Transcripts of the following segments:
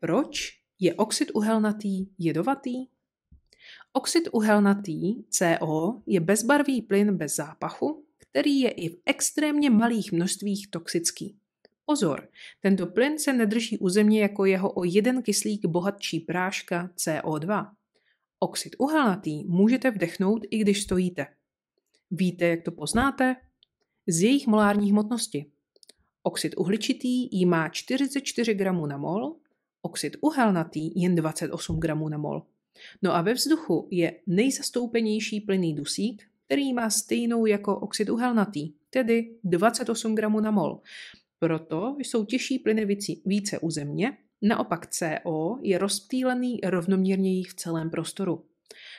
Proč je oxid uhelnatý jedovatý? Oxid uhelnatý CO je bezbarvý plyn bez zápachu, který je i v extrémně malých množstvích toxický. Pozor, tento plyn se nedrží u země jako jeho o jeden kyslík bohatší práška CO2. Oxid uhelnatý můžete vdechnout, i když stojíte. Víte, jak to poznáte? Z jejich molární hmotnosti. Oxid uhličitý jí má 44 gramů na mol oxid uhelnatý jen 28 gramů na mol. No a ve vzduchu je nejzastoupenější plynný dusík, který má stejnou jako oxid uhelnatý, tedy 28 gramů na mol. Proto jsou těžší plyny více u země, naopak CO je rozptýlený rovnoměrněji v celém prostoru.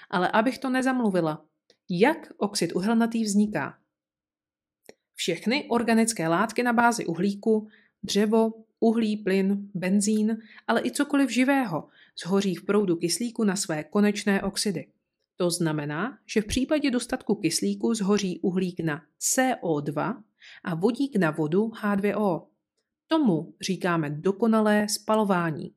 Ale abych to nezamluvila, jak oxid uhelnatý vzniká? Všechny organické látky na bázi uhlíku, dřevo, uhlí, plyn, benzín, ale i cokoliv živého zhoří v proudu kyslíku na své konečné oxidy. To znamená, že v případě dostatku kyslíku zhoří uhlík na CO2 a vodík na vodu H2O. Tomu říkáme dokonalé spalování.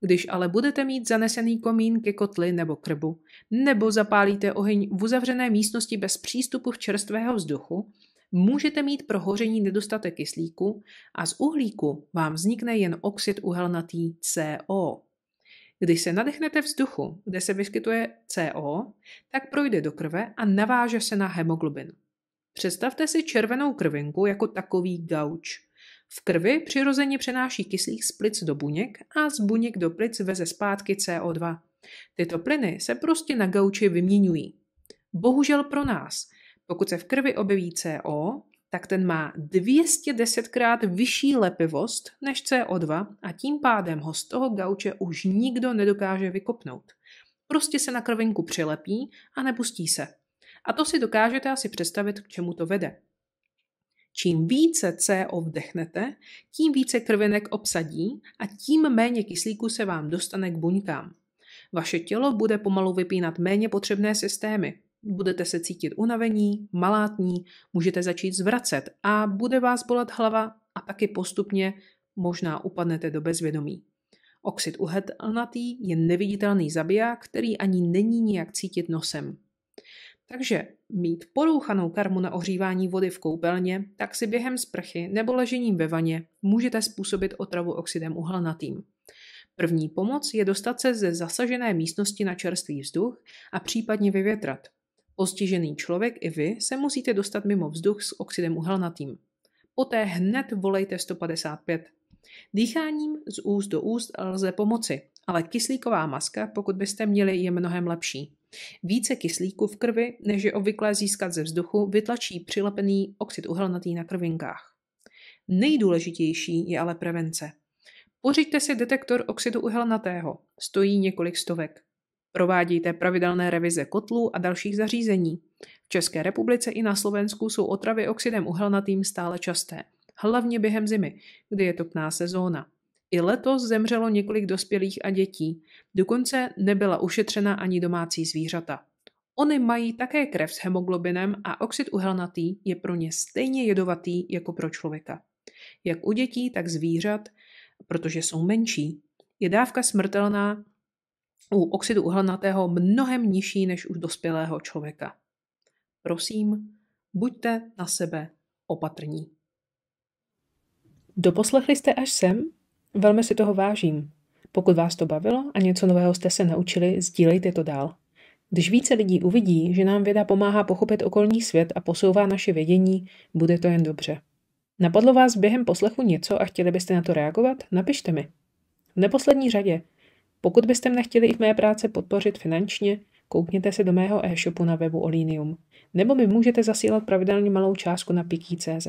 Když ale budete mít zanesený komín ke kotli nebo krbu, nebo zapálíte oheň v uzavřené místnosti bez přístupu v čerstvého vzduchu, můžete mít prohoření nedostatek kyslíku a z uhlíku vám vznikne jen oxid uhelnatý CO. Když se nadechnete vzduchu, kde se vyskytuje CO, tak projde do krve a naváže se na hemoglobin. Představte si červenou krvinku jako takový gauč. V krvi přirozeně přenáší kyslík z plic do buněk a z buněk do plic veze zpátky CO2. Tyto plyny se prostě na gauči vyměňují. Bohužel pro nás pokud se v krvi objeví CO, tak ten má 210 krát vyšší lepivost než CO2 a tím pádem ho z toho gauče už nikdo nedokáže vykopnout. Prostě se na krvinku přilepí a nepustí se. A to si dokážete asi představit, k čemu to vede. Čím více CO vdechnete, tím více krvinek obsadí a tím méně kyslíku se vám dostane k buňkám. Vaše tělo bude pomalu vypínat méně potřebné systémy, Budete se cítit unavení, malátní, můžete začít zvracet a bude vás bolet hlava a taky postupně možná upadnete do bezvědomí. Oxid uhelnatý je neviditelný zabiják, který ani není nijak cítit nosem. Takže mít porouchanou karmu na ohřívání vody v koupelně, tak si během sprchy nebo ležením ve vaně můžete způsobit otravu oxidem uhelnatým. První pomoc je dostat se ze zasažené místnosti na čerstvý vzduch a případně vyvětrat. Postižený člověk i vy se musíte dostat mimo vzduch s oxidem uhelnatým. Poté hned volejte 155. Dýcháním z úst do úst lze pomoci, ale kyslíková maska, pokud byste měli, je mnohem lepší. Více kyslíku v krvi, než je obvyklé získat ze vzduchu, vytlačí přilepený oxid uhelnatý na krvinkách. Nejdůležitější je ale prevence. Pořiďte si detektor oxidu uhelnatého, stojí několik stovek. Provádějte pravidelné revize kotlů a dalších zařízení. V České republice i na Slovensku jsou otravy oxidem uhelnatým stále časté, hlavně během zimy, kdy je topná sezóna. I letos zemřelo několik dospělých a dětí, dokonce nebyla ušetřena ani domácí zvířata. Ony mají také krev s hemoglobinem a oxid uhelnatý je pro ně stejně jedovatý jako pro člověka. Jak u dětí, tak zvířat, protože jsou menší, je dávka smrtelná u oxidu uhelnatého mnohem nižší než u dospělého člověka. Prosím, buďte na sebe opatrní. Doposlechli jste až sem? Velmi si toho vážím. Pokud vás to bavilo a něco nového jste se naučili, sdílejte to dál. Když více lidí uvidí, že nám věda pomáhá pochopit okolní svět a posouvá naše vědění, bude to jen dobře. Napadlo vás během poslechu něco a chtěli byste na to reagovat? Napište mi. V neposlední řadě pokud byste mne chtěli i v mé práce podpořit finančně, koukněte se do mého e-shopu na webu Olinium, nebo mi můžete zasílat pravidelně malou částku na piki.cz.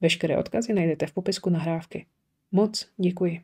Veškeré odkazy najdete v popisku nahrávky. Moc děkuji.